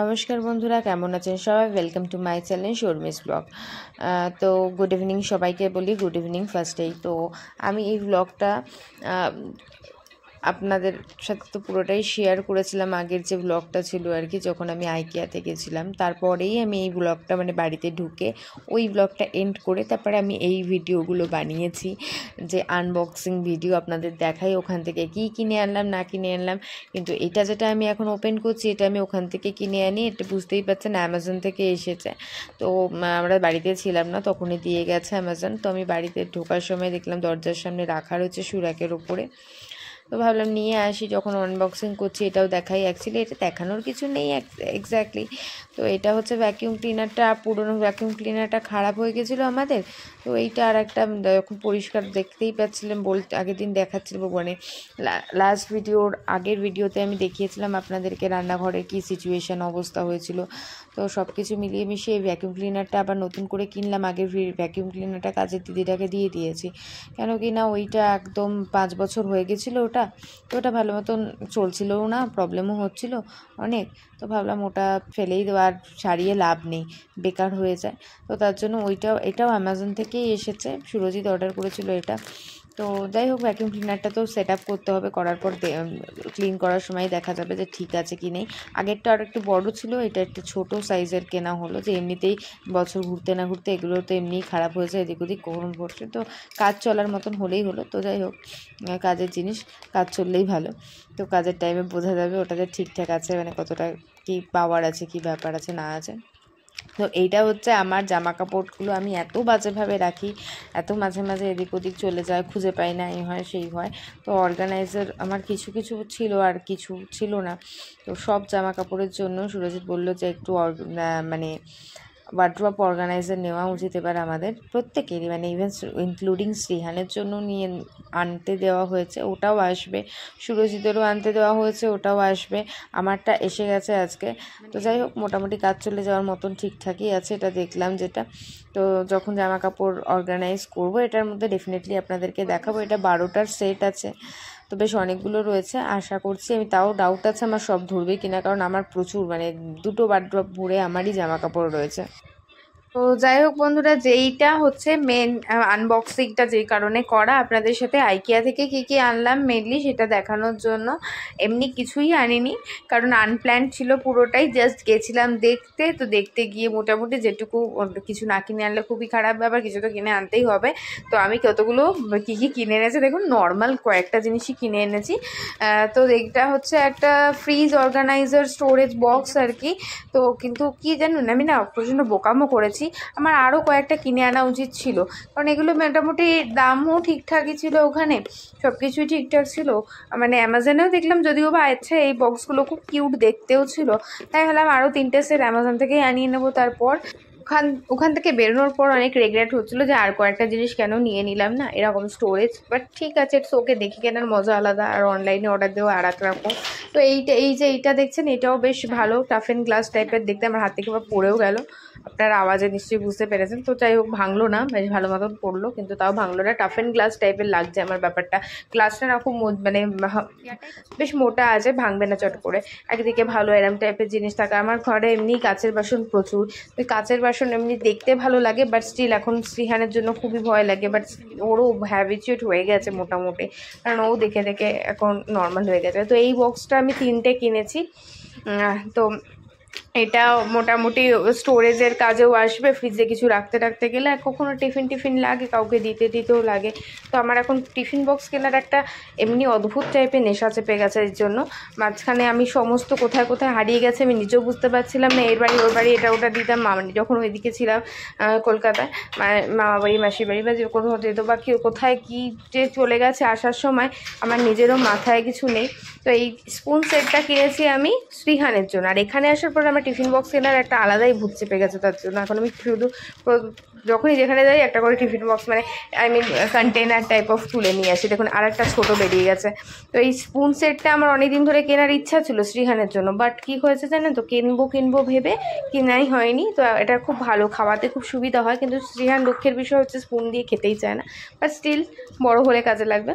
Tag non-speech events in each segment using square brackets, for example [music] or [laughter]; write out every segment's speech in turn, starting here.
নমস্কার বন্ধুরা কেমন আছেন সবাই welcome to my channel Sharmi's blog তো গুড ইভিনিং সবাইকে বলি গুড ইভিনিং ফার্স্টেই তো আমি এই ব্লগটা আপনাদের সাথে তো পুরোটাই শেয়ার করেছিলাম আগের যে ব্লগটা ছিল আর কি যখন আমি আইকিয়াতে গেছিলাম তারপরেই আমি এই ব্লগটা মানে বাড়িতে ঢুকে ওই ব্লগটা এন্ড করে তারপরে আমি এই ভিডিওগুলো বানিয়েছি যে আনবক্সিং ভিডিও আপনাদের দেখাই ওখান থেকে কি কিনে আনলাম না কিনে আনলাম কিন্তু এটা যেটা আমি এখন ওপেন করছি এটা আমি ওখান থেকে কিনে আনি এটা বুঝতেই পারছেন অ্যামাজন থেকে এসেছে তো আমরা বাড়িতে ছিলাম না তখনই দিয়ে গেছে অ্যামাজন তো আমি বাড়িতে ঢোকার সময় দেখলাম দরজার সামনে রাখা রয়েছে সুরাকের ওপরে তো ভাবলাম নিয়ে আসি যখন আনবক্সিং করছি এটাও দেখাই অ্যাকচুয়ালি এটা দেখানোর কিছু নেই এক্স্যাক্টলি তো এটা হচ্ছে ভ্যাকিউম ক্লিনারটা পুরনো ভ্যাকিউম ক্লিনারটা খারাপ হয়ে গেছিলো আমাদের তো এইটা আর একটা যখন পরিষ্কার দেখতেই পাচ্ছিলাম বল আগের দিন দেখাচ্ছিল মানে লাস্ট ভিডিওর আগের ভিডিওতে আমি দেখিয়েছিলাম আপনাদেরকে রান্নাঘরের কী সিচুয়েশান অবস্থা হয়েছিল তো সব কিছু মিলিয়ে মিশিয়ে ভ্যাকিউম ক্লিনারটা আবার নতুন করে কিনলাম আগে ভ্যাকিউম ক্লিনারটা কাজের দিদিটাকে দিয়ে দিয়েছি কেন কি না ওইটা একদম পাঁচ বছর হয়ে গেছিলো ওটা তো ওটা ভালো মতন চলছিলও না প্রবলেমও হচ্ছিল অনেক তো ভাবলাম ওটা ফেলেই দেওয়ার সারিয়ে লাভ নেই বেকার হয়ে যায় তো তার জন্য ওইটাও এটাও অ্যামাজন থেকেই এসেছে সুরজিৎ অর্ডার করেছিল এটা তো যাই হোক ভ্যাকিউম ক্লিনারটা তো সেট আপ করতে হবে করার পর ক্লিন করার সময় দেখা যাবে যে ঠিক আছে কি নেই আগেরটা আর একটু বড় ছিল এটা একটু ছোট সাইজের কেনা হলো যে এমনিতেই বছর ঘুরতে না ঘুরতে এগুলো তো এমনিই খারাপ হয়েছে এদিক ওদিক কখন পড়ছে তো কাজ চলার মতন হলেই হলো তো যাই হোক কাজের জিনিস কাজ চললেই ভালো তো কাজের টাইমে বোঝা যাবে ওটা যে ঠিকঠাক আছে মানে কতটা কি পাওয়ার আছে কি ব্যাপার আছে না আছে তো এইটা হচ্ছে আমার জামা কাপড়গুলো আমি এত বাজেভাবে রাখি এত মাঝে মাঝে এদিক ওদিক চলে যায় খুঁজে পাই না এই হয় সেই হয় তো অর্গানাইজার আমার কিছু কিছু ছিল আর কিছু ছিল না তো সব জামা কাপড়ের জন্য সুরজিৎ বলল যে একটু মানে ওয়ার্ড্রপ অর্গানাইজার নেওয়া উচিত এবার আমাদের প্রত্যেকেরই মানে ইভেন ইনক্লুডিং শ্রীহানের জন্য নিয়ে আনতে দেওয়া হয়েছে ওটাও আসবে সুরজিতেরও আনতে দেওয়া হয়েছে ওটাও আসবে আমারটা এসে গেছে আজকে তো যাই হোক মোটামুটি কাজ চলে যাওয়ার মতন ঠিকঠাকই আছে এটা দেখলাম যেটা তো যখন জামা কাপড় অর্গানাইজ করবো এটার মধ্যে ডেফিনেটলি আপনাদেরকে দেখাবো এটা বারোটার সেট আছে তো বেশ অনেকগুলো রয়েছে আশা করছি আমি তাও ডাউট আছে আমার সব ধরবে কিনা কারণ আমার প্রচুর মানে দুটো বারড্রপ ভরে আমারই জামা কাপড় রয়েছে তো যাই হোক বন্ধুরা যেইটা হচ্ছে মেন আনবক্সিংটা যেই কারণে করা আপনাদের সাথে আইকিয়া থেকে কি কি আনলাম মেনলি সেটা দেখানোর জন্য এমনি কিছুই আনিনি কারণ আনপ্ল্যান ছিল পুরোটাই জাস্ট গেছিলাম দেখতে তো দেখতে গিয়ে মোটামুটি যেটুকু কিছু না কিনে আনলে খুবই খারাপ ব্যাপার কিছু তো কিনে আনতেই হবে তো আমি কতগুলো কি কি কিনে এনেছি দেখুন নর্মাল কয়েকটা জিনিসই কিনে এনেছি তো এটা হচ্ছে একটা ফ্রিজ অর্গানাইজার স্টোরেজ বক্স আর কি তো কিন্তু কি জানুন আমি না প্রচণ্ড বোকামো করেছি নিয়েছি আমার আরও কয়েকটা কিনে আনা উচিত ছিল কারণ এগুলো মোটামুটি দামও ঠিকঠাকই ছিল ওখানে সব কিছুই ঠিকঠাক ছিল মানে অ্যামাজনেও দেখলাম যদিও বা আচ্ছা এই বক্সগুলো খুব কিউট দেখতেও ছিল তাই হলাম আরও তিনটে সেট অ্যামাজন থেকেই আনিয়ে নেবো তারপর ওখান ওখান থেকে বেরোনোর পর অনেক রেগ্রেট হচ্ছিলো যে আর কয়েকটা জিনিস কেন নিয়ে নিলাম না এরকম স্টোরেজ বাট ঠিক আছে ইটস ওকে দেখি কেনার মজা আলাদা আর অনলাইনে অর্ডার দেওয়া আর এক রকম তো এইটা এই যে এইটা দেখছেন এটাও বেশ ভালো টাফ অ্যান্ড গ্লাস টাইপের দেখতে আমার হাত থেকে পড়েও গেল আপনার আওয়াজে নিশ্চয়ই বুঝতে পেরেছেন তো যাই হোক ভাঙলো না বেশ ভালো মতন পড়লো কিন্তু তাও ভাঙলো না টাফ অ্যান্ড গ্লাস টাইপের লাগছে আমার ব্যাপারটা গ্লাসটা না খুব মানে বেশ মোটা আছে ভাঙবে না চট করে একদিকে ভালো এরম টাইপের জিনিস থাকে আমার ঘরে এমনি কাছের বাসন প্রচুর তো কাছের বাসন এমনি দেখতে ভালো লাগে বাট স্টিল এখন শ্রীহানের জন্য খুবই ভয় লাগে বাট ওরও হ্যাবিচুয়েট হয়ে গেছে মোটামুটি কারণ ও দেখে দেখে এখন নর্মাল হয়ে গেছে তো এই বক্সটা আমি তিনটে কিনেছি তো এটা মোটামুটি স্টোরেজের কাজেও আসবে ফ্রিজে কিছু রাখতে রাখতে গেলে আর কখনো টিফিন টিফিন লাগে কাউকে দিতে দিতেও লাগে তো আমার এখন টিফিন বক্স কেনার একটা এমনি অদ্ভুত টাইপের নেশা চেপে গেছে এর জন্য মাঝখানে আমি সমস্ত কোথায় কোথায় হারিয়ে গেছে আমি নিজেও বুঝতে পারছিলাম না এর বাড়ি ওর বাড়ি এটা ওটা দিতাম মামানি যখন ওইদিকে ছিলাম কলকাতায় মামা বাড়ি মাসির বাড়ি বা যে কোথাও যেত বা কেউ কোথায় কী যে চলে গেছে আসার সময় আমার নিজেরও মাথায় কিছু নেই তো এই স্পুন সেটটা কিনেছি আমি শ্রীহানের জন্য আর এখানে আসার পর আমার টিফিন বক্স কেনার একটা আলাদাই ভূত চেপে গেছে তার জন্য এখন আমি শুধু যখনই যেখানে যাই একটা করে টিফিন বক্স মানে I mean container type of তুলে নিয়ে আসি দেখুন আর একটা ছোটো বেরিয়ে গেছে তো এই স্পুন সেটটা আমার অনেক দিন ধরে কেনার ইচ্ছা ছিল শ্রীহানের জন্য বাট কি হয়েছে জানেন তো কিনবো কিনবো ভেবে কেনাই হয়নি তো এটা খুব ভালো খাওয়াতে খুব সুবিধা হয় কিন্তু শ্রীহান দুঃখের বিষয় হচ্ছে স্পুন দিয়ে খেতেই চায় না বাট স্টিল বড় হলে কাজে লাগবে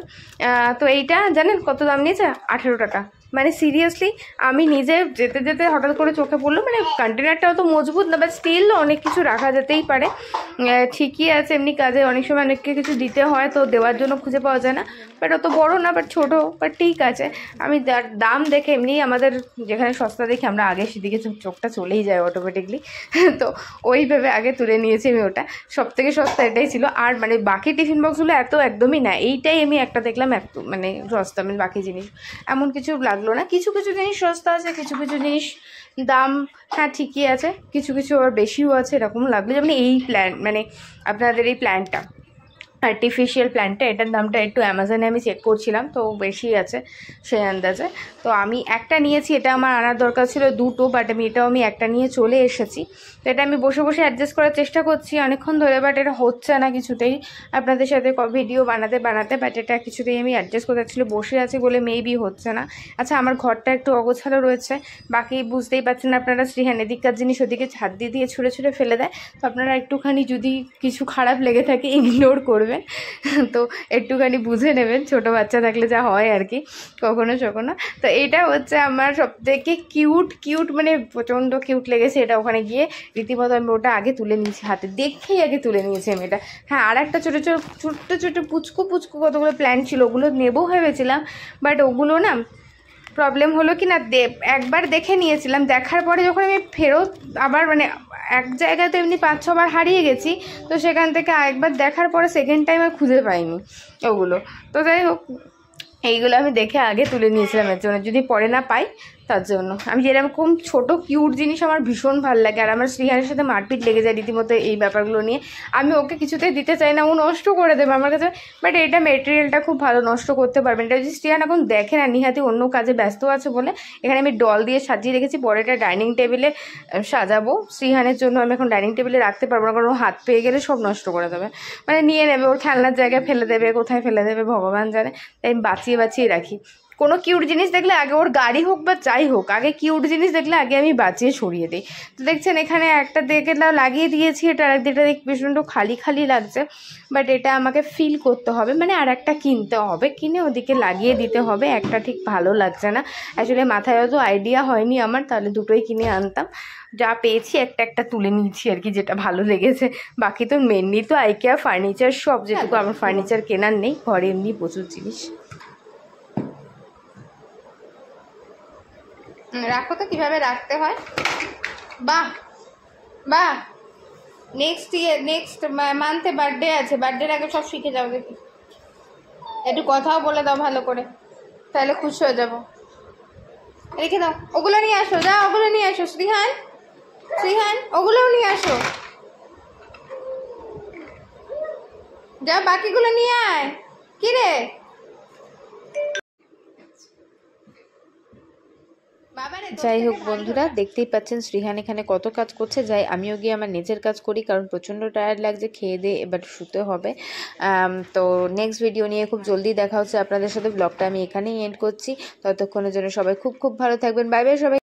তো এইটা জানেন কত দাম নিয়েছে আঠেরো টাকা মানে সিরিয়াসলি আমি নিজে যেতে যেতে হঠাৎ করে চোখে পড়লো মানে কন্টেনারটাও তো মজবুত না বাট স্টিল অনেক কিছু রাখা যেতেই পারে ঠিকই আছে এমনি কাজে অনেক সময় অনেককে কিছু দিতে হয় তো দেওয়ার জন্য খুঁজে পাওয়া যায় না বাট অত বড় না বাট ছোটো বাট ঠিক আছে আমি দাম দেখে এমনি আমাদের যেখানে সস্তা দেখি আমরা আগে সেদিকে চোখটা চলেই যায় অটোমেটিকলি [laughs] তো ওইভাবে আগে তুলে নিয়েছি আমি ওটা সব থেকে সস্তা এটাই ছিল আর মানে বাকি টিফিন বক্সগুলো এত একদমই না এইটাই আমি একটা দেখলাম এত মানে সস্তা মানে বাকি জিনিস এমন কিছু লাগলো না কিছু কিছু জিনিস সস্তা আছে কিছু কিছু জিনিস দাম হ্যাঁ ঠিকই আছে কিছু কিছু আবার বেশিও আছে এরকম লাগলো যেমন এই প্ল্যান মানে আপনাদের এই প্ল্যানটা আর্টিফিশিয়াল প্ল্যান্টটা এটার দামটা একটু অ্যামাজনে আমি চেক করছিলাম তো বেশি আছে সেই আন্দাজে তো আমি একটা নিয়েছি এটা আমার আনার দরকার ছিল দুটো বাট আমি এটাও আমি একটা নিয়ে চলে এসেছি তো এটা আমি বসে বসে অ্যাডজাস্ট করার চেষ্টা করছি অনেকক্ষণ ধরে বাট এটা হচ্ছে না কিছুতেই আপনাদের সাথে ভিডিও বানাতে বানাতে বাট এটা কিছুতেই আমি অ্যাডজাস্ট করতে ছিল বসে আছে বলে মেবি হচ্ছে না আচ্ছা আমার ঘরটা একটু অগোছালো রয়েছে বাকি বুঝতেই পারছেন আপনারা শ্রীহান এদিককার জিনিস ওদিকে ছাদ দিয়ে দিয়ে ছুঁড়ে ছুঁড়ে ফেলে দেয় তো আপনারা একটুখানি যদি কিছু খারাপ লেগে থাকে ইগনোর করবে নেবেন তো একটুখানি বুঝে নেবেন ছোট বাচ্চা থাকলে যা হয় আর কি কখনো সখনো তো এটা হচ্ছে আমার সব থেকে কিউট কিউট মানে প্রচণ্ড কিউট লেগেছে এটা ওখানে গিয়ে রীতিমতো আমি ওটা আগে তুলে নিয়েছি হাতে দেখেই আগে তুলে নিয়েছি আমি এটা হ্যাঁ আর একটা ছোটো ছোটো ছোট্ট ছোটো পুচকু পুচকু কতগুলো প্ল্যান ছিল ওগুলো নেবো ভেবেছিলাম বাট ওগুলো না প্রবলেম হলো কি না দে একবার দেখে নিয়েছিলাম দেখার পরে যখন আমি ফেরত আবার মানে এক জায়গায় তো এমনি পাঁচ ছবার হারিয়ে গেছি তো সেখান থেকে আরেকবার দেখার পরে সেকেন্ড টাইম আর খুঁজে পাইনি ওগুলো তো যাই হোক এইগুলো আমি দেখে আগে তুলে নিয়েছিলাম এর জন্য যদি পরে না পাই তার জন্য আমি যেরকম ছোট কিউট জিনিস আমার ভীষণ ভাল লাগে আর আমার শ্রীহারের সাথে মারপিট লেগে যায় রীতিমতো এই ব্যাপারগুলো নিয়ে আমি ওকে কিছুতেই দিতে চাই না ও নষ্ট করে দেবে আমার কাছে বাট এটা মেটেরিয়ালটা খুব ভালো নষ্ট করতে পারবেন এটা যদি শ্রীহান এখন দেখে না নিহাতে অন্য কাজে ব্যস্ত আছে বলে এখানে আমি ডল দিয়ে সাজিয়ে রেখেছি পরে এটা ডাইনিং টেবিলে সাজাবো শ্রীহানের জন্য আমি এখন ডাইনিং টেবিলে রাখতে পারবো না কারণ ও হাত পেয়ে গেলে সব নষ্ট করে দেবে মানে নিয়ে নেবে ওর খেলনার জায়গায় ফেলে দেবে কোথায় ফেলে দেবে ভগবান জানে তাই আমি বাঁচিয়ে বাঁচিয়ে রাখি কোনো কিউট জিনিস দেখলে আগে ওর গাড়ি হোক বা যাই হোক আগে কিউট জিনিস দেখলে আগে আমি বাঁচিয়ে সরিয়ে দিই তো দেখছেন এখানে একটা দেখে লাগিয়ে দিয়েছি এটা আর একটা দেখ প্রচণ্ড খালি খালি লাগছে বাট এটা আমাকে ফিল করতে হবে মানে আর একটা কিনতে হবে কিনে ওদিকে লাগিয়ে দিতে হবে একটা ঠিক ভালো লাগছে না আসলে মাথায় অত আইডিয়া হয়নি আমার তাহলে দুটোই কিনে আনতাম যা পেয়েছি একটা একটা তুলে নিয়েছি আর কি যেটা ভালো লেগেছে বাকি তো মেনলি তো আইকেয়া ফার্নিচার সব যেটুকু আমার ফার্নিচার কেনার নেই ঘরে এমনি প্রচুর জিনিস রাখো তো কীভাবে রাখতে হয় বাহ বাহ নেক্সট ইয়ার নেক্সট মান্থে বার্থডে আছে বার্থডের আগে সব শিখে যাও দেখি একটু কথাও বলে দাও ভালো করে তাহলে খুশি হয়ে যাবো রেখে দাও ওগুলো নিয়ে আসো যা ওগুলো নিয়ে আসো শ্রীহান শ্রীহান ওগুলোও নিয়ে আসো যা বাকিগুলো নিয়ে আয় কিরে রে যাই হোক বন্ধুরা দেখতেই পাচ্ছেন শ্রীহান এখানে কত কাজ করছে যাই আমিও গিয়ে আমার নিজের কাজ করি কারণ প্রচণ্ড টায়ার্ড লাগছে খেয়ে দিয়ে এবার শুতে হবে তো নেক্সট ভিডিও নিয়ে খুব জলদি দেখা হচ্ছে আপনাদের সাথে ব্লগটা আমি এখানেই এন্ড করছি ততক্ষণের জন্য সবাই খুব খুব ভালো থাকবেন বাই বাই সবাই